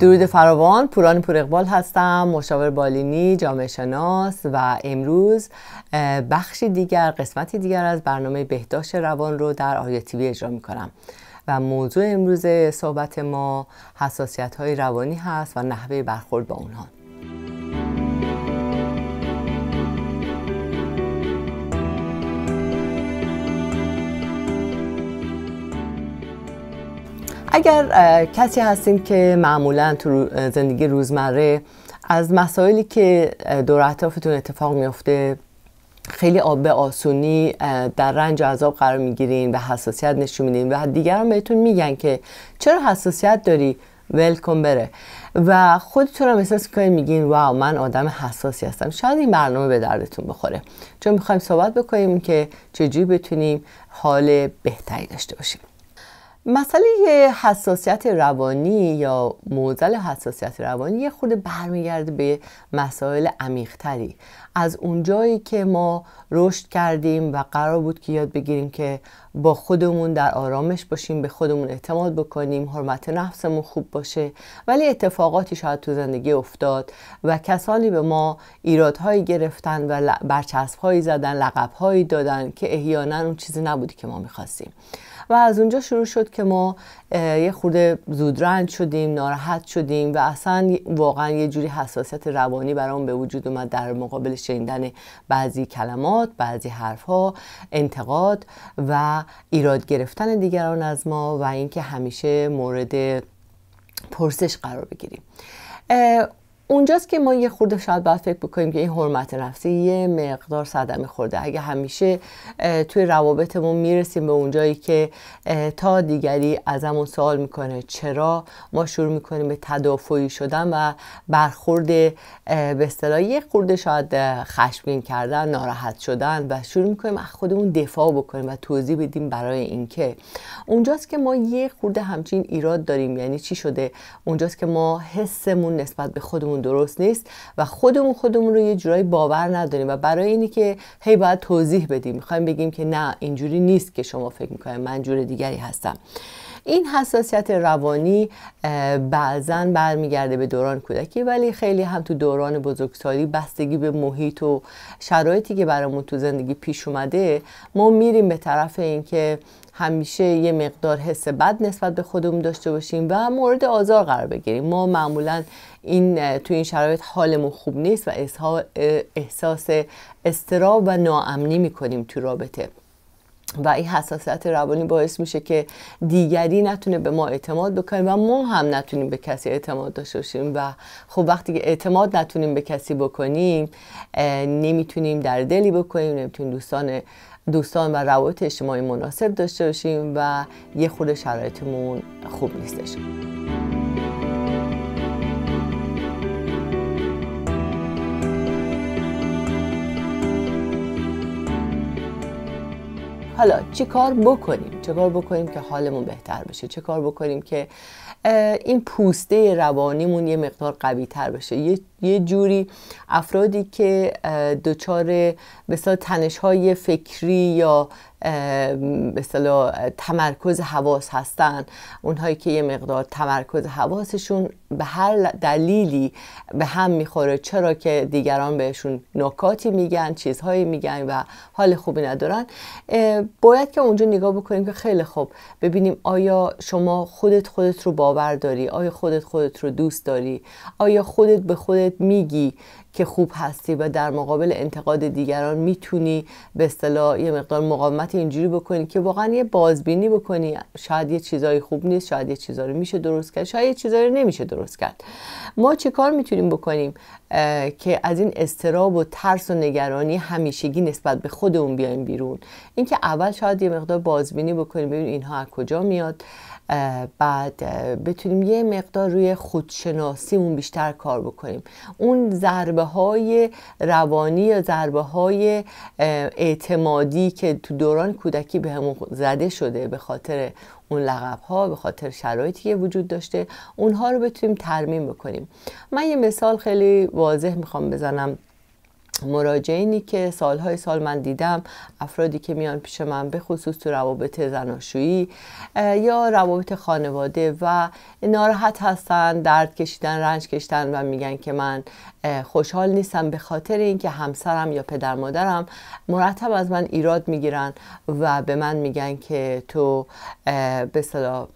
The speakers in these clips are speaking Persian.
درود فراوان پوران پور اقبال هستم مشاور بالینی جامعه شناس و امروز بخشی دیگر قسمتی دیگر از برنامه بهداشت روان رو در آیا تیوی اجرا می کنم و موضوع امروز صحبت ما حساسیت های روانی هست و نحوه برخورد با اونها اگر کسی هستیم که معمولا تو زندگی روزمره از مسائلی که دور اطرافتون اتفاق میفته خیلی به آسونی در رنج و عذاب قرار میگیرین و حساسیت نشون میدین و دیگران بهتون میگن که چرا حساسیت داری ولکن بره و خودتون هم احساس میکنین میگین واو من آدم حساسی هستم شاید این برنامه به دردتون بخوره چون میخوایم صحبت بکنیم که چجوری بتونیم حال بهتری داشته باشیم مسئله حساسیت روانی یا موزل حساسیت روانی یه خود برمیگرده به مسائل عمیقتری از اونجایی که ما رشد کردیم و قرار بود که یاد بگیریم که با خودمون در آرامش باشیم به خودمون اعتماد بکنیم حرمت نفسمون خوب باشه ولی اتفاقاتی شاید تو زندگی افتاد و کسانی به ما ایرادهایی گرفتن و برچسبهایی زدن لقبهایی دادن که احیانا اون چیزی نبودی که ما میخواستیم و از اونجا شروع شد که ما یه خورده زودرنج شدیم ناراحت شدیم و اصلا واقعا یه جوری حساسیت روانی برام به وجود اومد در مقابل شنیدن بعضی کلمات بعضی حرفها انتقاد و ایراد گرفتن دیگران از ما و اینکه همیشه مورد پرسش قرار بگیریم اونجاست که ما یه خورده شاید باید فکر بکنیم که این حرمت نفسی یه مقدار صدمه خورده اگه همیشه توی روابطمون میرسیم به اونجایی که تا دیگری ازمون سوال میکنه چرا ما شروع میکنیم به تدافعی شدن و برخورد به اصطلاح یه خورده شاید خشمگین کردن ناراحت شدن و شروع میکنیم از خودمون دفاع بکنیم و توضیح بدیم برای اینکه اونجاست که ما یه خورده همچین ایراد داریم یعنی چی شده اونجاست که ما حسمون نسبت به خودمون درست نیست و خودمون خودمون رو یه جورایی باور نداریم و برای اینی که هی باید توضیح بدیم میخوایم بگیم که نه اینجوری نیست که شما فکر میکنید من جور دیگری هستم این حساسیت روانی بعضا برمیگرده به دوران کودکی ولی خیلی هم تو دوران بزرگسالی بستگی به محیط و شرایطی که برامون تو زندگی پیش اومده ما میریم به طرف اینکه همیشه یه مقدار حس بد نسبت به خودمون داشته باشیم و مورد آزار قرار بگیریم ما معمولا این تو این شرایط حالمون خوب نیست و احساس استراب و ناامنی میکنیم تو رابطه و این حساسیت روانی باعث میشه که دیگری نتونه به ما اعتماد بکنیم و ما هم نتونیم به کسی اعتماد داشته باشیم و خب وقتی که اعتماد نتونیم به کسی بکنیم نمیتونیم در دلی بکنیم نمیتونیم دوستان دوستان و روابط اجتماعی مناسب داشته باشیم و یه خود شرایطمون خوب نیستش حالا چی کار بکنیم چه کار بکنیم که حالمون بهتر بشه چه کار بکنیم که این پوسته روانیمون یه مقدار قوی تر بشه یه یه جوری افرادی که دچار مثلا تنش های فکری یا مثلا تمرکز حواس هستن اونهایی که یه مقدار تمرکز حواسشون به هر دلیلی به هم میخوره چرا که دیگران بهشون نکاتی میگن چیزهایی میگن و حال خوبی ندارن باید که اونجا نگاه بکنیم که خیلی خوب ببینیم آیا شما خودت خودت رو باور داری آیا خودت خودت رو دوست داری آیا خودت به خودت میگی که خوب هستی و در مقابل انتقاد دیگران میتونی به اصطلاح یه مقدار مقاومت اینجوری بکنی که واقعا یه بازبینی بکنی شاید یه چیزایی خوب نیست شاید یه چیزایی میشه درست کرد شاید یه چیزایی نمیشه درست کرد ما چه کار میتونیم بکنیم که از این استراب و ترس و نگرانی همیشگی نسبت به خودمون بیایم بیرون اینکه اول شاید یه مقدار بازبینی بکنیم ببینیم اینها از کجا میاد بعد بتونیم یه مقدار روی خودشناسیمون بیشتر کار بکنیم اون ضربه های روانی یا ضربه های اعتمادی که تو دوران کودکی به زده شده به خاطر اون لقب ها به خاطر شرایطی که وجود داشته اونها رو بتونیم ترمیم بکنیم من یه مثال خیلی واضح میخوام بزنم مراجعینی که سالهای سال من دیدم افرادی که میان پیش من به خصوص تو روابط زناشویی یا روابط خانواده و ناراحت هستن درد کشیدن رنج کشیدن و میگن که من خوشحال نیستم به خاطر اینکه همسرم یا پدر مادرم مرتب از من ایراد میگیرن و به من میگن که تو به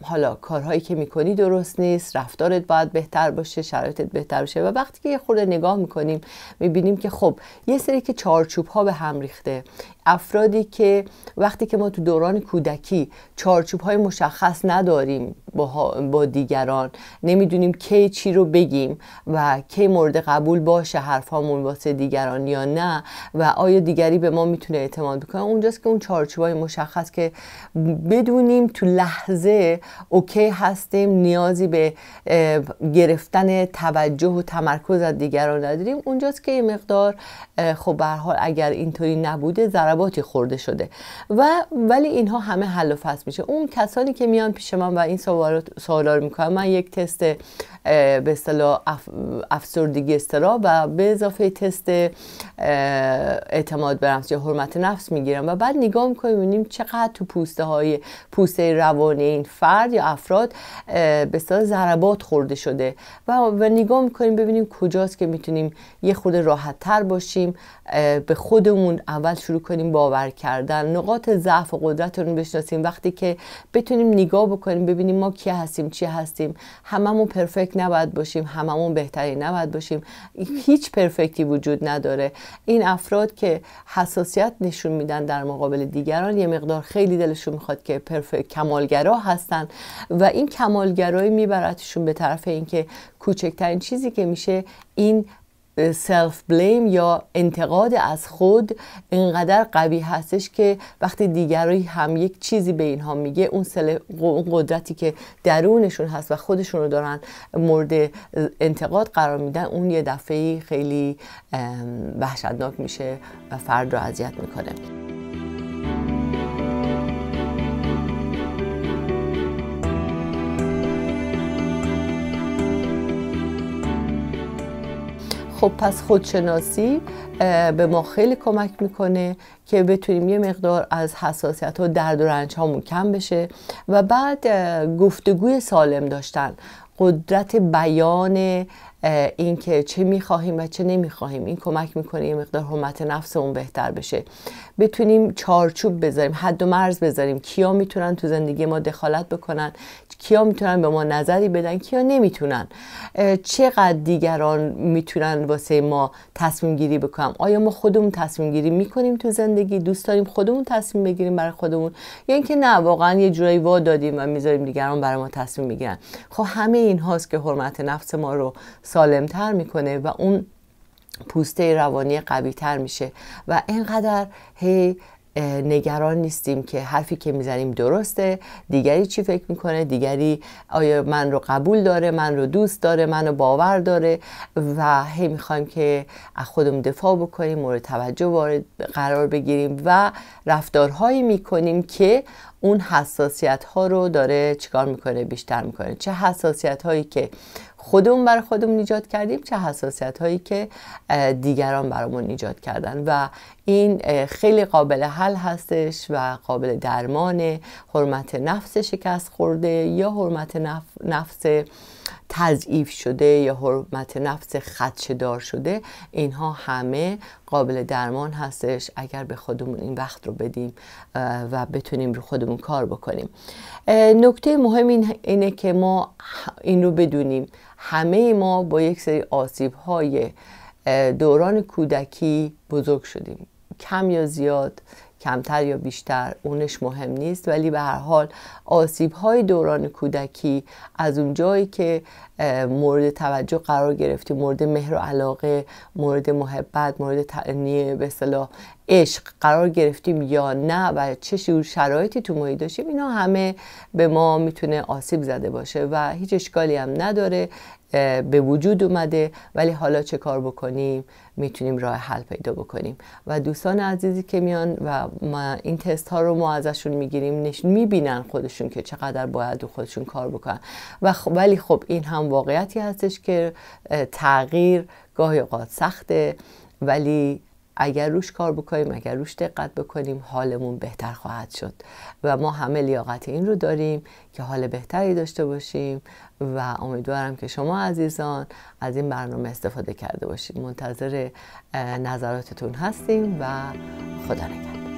حالا کارهایی که میکنی درست نیست رفتارت باید بهتر باشه شرایطت بهتر باشه و وقتی که یه خورده نگاه میکنیم میبینیم که خب یه سری که چارچوب ها به هم ریخته افرادی که وقتی که ما تو دوران کودکی چارچوب های مشخص نداریم با, دیگران نمیدونیم کی چی رو بگیم و کی مورد قبول باشه حرفامون واسه دیگران یا نه و آیا دیگری به ما میتونه اعتماد بکنه اونجاست که اون چارچوب های مشخص که بدونیم تو لحظه اوکی هستیم نیازی به گرفتن توجه و تمرکز از دیگران نداریم اونجاست که یه مقدار خب به حال اگر اینطوری نبوده ضرباتی خورده شده و ولی اینها همه حل و فصل میشه اون کسانی که میان پیش من و این سوالات رو میکنن من یک تست به اصطلاح اف، افسردگی استرا و به اضافه تست اعتماد به یا حرمت نفس میگیرم و بعد نگاه میکنیم ببینیم چقدر تو پوسته های پوسته روانی این فرد یا افراد به اصطلاح ضربات خورده شده و, و نگاه میکنیم ببینیم کجاست که میتونیم یه خود راحت تر باشیم به خودمون اول شروع کنیم باور کردن نقاط ضعف و قدرت رو بشناسیم وقتی که بتونیم نگاه بکنیم ببینیم ما کی هستیم چی هستیم هممون پرفکت نباید باشیم هممون بهتری نباید باشیم هیچ پرفکتی وجود نداره این افراد که حساسیت نشون میدن در مقابل دیگران یه مقدار خیلی دلشون میخواد که پرفکت کمالگرا هستن و این کمالگرایی میبردشون به طرف اینکه کوچکترین چیزی که میشه این سلف بلیم یا انتقاد از خود اینقدر قوی هستش که وقتی دیگری هم یک چیزی به اینها میگه اون, اون قدرتی که درونشون هست و خودشون رو دارن مورد انتقاد قرار میدن اون یه دفعه خیلی وحشتناک میشه و فرد رو اذیت میکنه خب پس خودشناسی به ما خیلی کمک میکنه که بتونیم یه مقدار از حساسیت و درد و رنج کم بشه و بعد گفتگوی سالم داشتن قدرت بیان اینکه چه میخواهیم و چه نمیخواهیم این کمک میکنه یه مقدار حرمت نفسمون بهتر بشه بتونیم چارچوب بذاریم حد و مرز بذاریم کیا میتونن تو زندگی ما دخالت بکنن کیا میتونن به ما نظری بدن کیا نمیتونن چقدر دیگران میتونن واسه ما تصمیم گیری بکنم آیا ما خودمون تصمیم گیری میکنیم تو زندگی دوست داریم خودمون تصمیم بگیریم برای خودمون یا یعنی اینکه نه واقعا یه جورایی وا دادیم و میذاریم دیگران برای ما تصمیم میگیرن خب همه این که حرمت نفس ما رو سالمتر میکنه و اون پوسته روانی قوی تر میشه و اینقدر هی نگران نیستیم که حرفی که میزنیم درسته دیگری چی فکر میکنه دیگری آیا من رو قبول داره من رو دوست داره من رو باور داره و هی میخوایم که از خودمون دفاع بکنیم مورد توجه وارد قرار بگیریم و رفتارهایی میکنیم که اون حساسیت ها رو داره چیکار میکنه بیشتر میکنه چه حساسیت هایی که خودمون بر خودمون ایجاد کردیم چه حساسیت هایی که دیگران برامون ایجاد کردن و این خیلی قابل حل هستش و قابل درمان حرمت نفس شکست خورده یا حرمت نفس تضعیف شده یا حرمت نفس دار شده اینها همه قابل درمان هستش اگر به خودمون این وقت رو بدیم و بتونیم رو خودمون کار بکنیم نکته مهم این اینه که ما این رو بدونیم همه ما با یک سری آسیب های دوران کودکی بزرگ شدیم کم یا زیاد کمتر یا بیشتر اونش مهم نیست ولی به هر حال آسیب های دوران کودکی از اون جایی که مورد توجه قرار گرفتیم مورد مهر و علاقه مورد محبت مورد تعنیه به صلاح عشق قرار گرفتیم یا نه و چه شور شرایطی تو محیط داشتیم اینا همه به ما میتونه آسیب زده باشه و هیچ اشکالی هم نداره به وجود اومده ولی حالا چه کار بکنیم میتونیم راه حل پیدا بکنیم و دوستان عزیزی که میان و ما این تست ها رو ما ازشون میگیریم نش... میبینن خودشون که چقدر باید خودشون کار بکنن و ولی خب این هم واقعیتی هستش که تغییر گاهی اوقات سخته ولی اگر روش کار بکنیم اگر روش دقت بکنیم حالمون بهتر خواهد شد و ما همه لیاقت این رو داریم که حال بهتری داشته باشیم و امیدوارم که شما عزیزان از این برنامه استفاده کرده باشید منتظر نظراتتون هستیم و خدا نگهدار